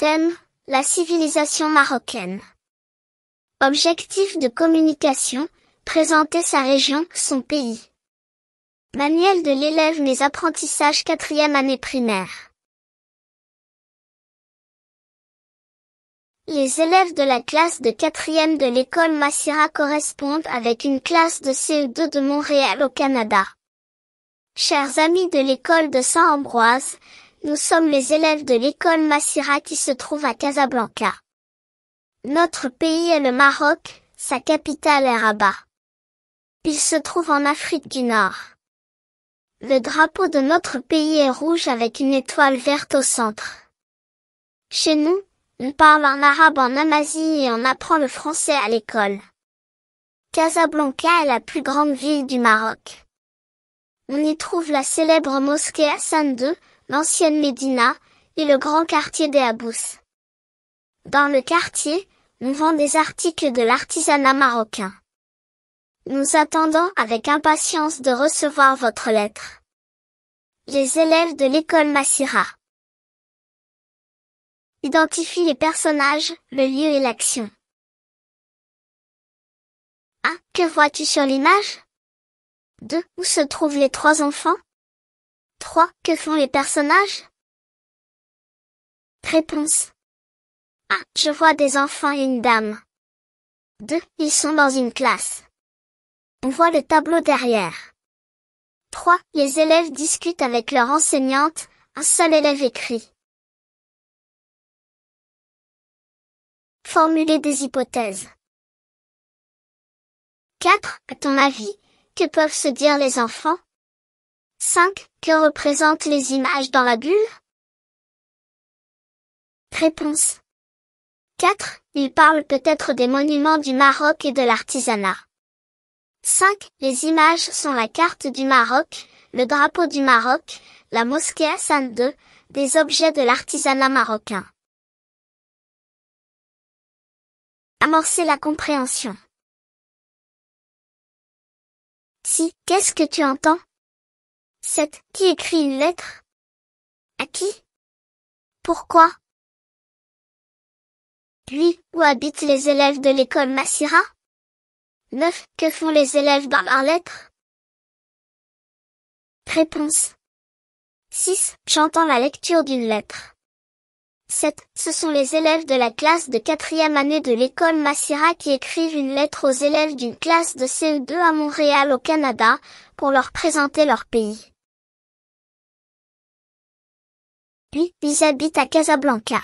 Thème, la civilisation marocaine. Objectif de communication, présenter sa région, son pays. Manuel de l'élève mes apprentissages quatrième année primaire. Les élèves de la classe de quatrième de l'école Massira correspondent avec une classe de CE2 de Montréal au Canada. Chers amis de l'école de Saint-Ambroise, nous sommes les élèves de l'école Massira qui se trouve à Casablanca. Notre pays est le Maroc, sa capitale est Rabat. Il se trouve en Afrique du Nord. Le drapeau de notre pays est rouge avec une étoile verte au centre. Chez nous, on parle en arabe en Amazie et on apprend le français à l'école. Casablanca est la plus grande ville du Maroc. On y trouve la célèbre mosquée Hassan II, l'ancienne Médina, et le grand quartier des Abous. Dans le quartier, nous vend des articles de l'artisanat marocain. Nous attendons avec impatience de recevoir votre lettre. Les élèves de l'école Massira. Identifie les personnages, le lieu et l'action. Ah, que vois-tu sur l'image 2. Où se trouvent les trois enfants 3. Que font les personnages Réponse. 1. Ah, je vois des enfants et une dame. 2. Ils sont dans une classe. On voit le tableau derrière. 3. Les élèves discutent avec leur enseignante, un seul élève écrit. Formuler des hypothèses. 4. À ton avis, que peuvent se dire les enfants 5. Que représentent les images dans la bulle Réponse 4. Il parle peut-être des monuments du Maroc et de l'artisanat. 5. Les images sont la carte du Maroc, le drapeau du Maroc, la mosquée Hassan II, des objets de l'artisanat marocain. Amorcer la compréhension. Si, qu'est-ce que tu entends 7. Qui écrit une lettre À qui Pourquoi 8. où habitent les élèves de l'école Massira 9. Que font les élèves dans leurs lettres Réponse 6. J'entends la lecture d'une lettre. 7. Ce sont les élèves de la classe de quatrième année de l'école Massira qui écrivent une lettre aux élèves d'une classe de CE2 à Montréal au Canada pour leur présenter leur pays. Puis, ils habitent à Casablanca.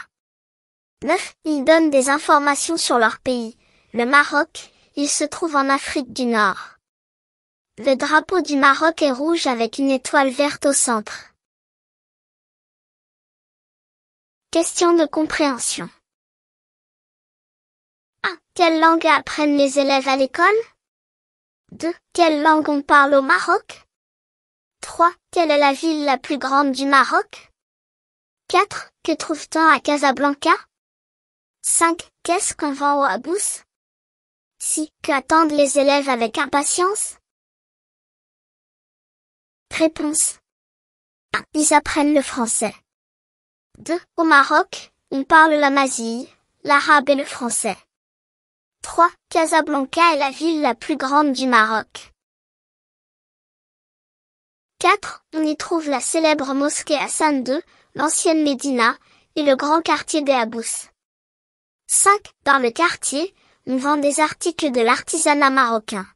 9. Ils donnent des informations sur leur pays. Le Maroc, il se trouve en Afrique du Nord. Le drapeau du Maroc est rouge avec une étoile verte au centre. Question de compréhension. 1. Ah, quelle langue apprennent les élèves à l'école 2. Quelle langue on parle au Maroc 3. Quelle est la ville la plus grande du Maroc 4. Que trouve-t-on à Casablanca 5. Qu'est-ce qu'on vend au Abous 6. Qu'attendent les élèves avec impatience Réponse 1. Ils apprennent le français. 2. Au Maroc, on parle la mazille, l'arabe et le français. 3. Casablanca est la ville la plus grande du Maroc. 4, on y trouve la célèbre mosquée Hassan II, l'ancienne Médina, et le grand quartier des Habous. 5. Dans le quartier, on vend des articles de l'artisanat marocain.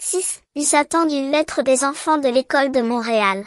6. Ils attendent une lettre des enfants de l'école de Montréal.